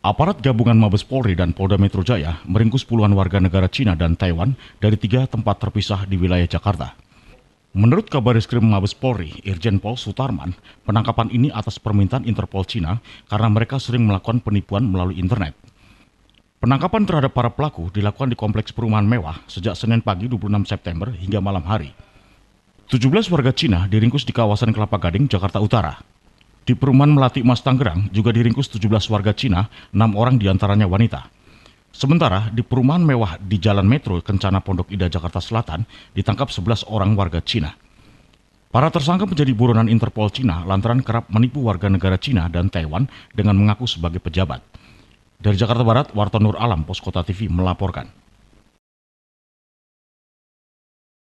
Aparat gabungan Mabes Polri dan Polda Metro Jaya meringkus puluhan warga negara Cina dan Taiwan dari tiga tempat terpisah di wilayah Jakarta. Menurut kabar reskrim Mabes Polri, Irjen Pol Sutarman, penangkapan ini atas permintaan Interpol Cina karena mereka sering melakukan penipuan melalui internet. Penangkapan terhadap para pelaku dilakukan di kompleks perumahan mewah sejak Senin pagi 26 September hingga malam hari. 17 warga Cina diringkus di kawasan Kelapa Gading, Jakarta Utara. Di perumahan Melati Mas Tangerang juga diringkus 17 warga Cina, 6 orang diantaranya wanita. Sementara di perumahan mewah di Jalan Metro Kencana Pondok Indah Jakarta Selatan ditangkap 11 orang warga Cina. Para tersangka menjadi buronan Interpol Cina lantaran kerap menipu warga negara Cina dan Taiwan dengan mengaku sebagai pejabat. Dari Jakarta Barat, Warta Nur Alam, Poskota TV melaporkan.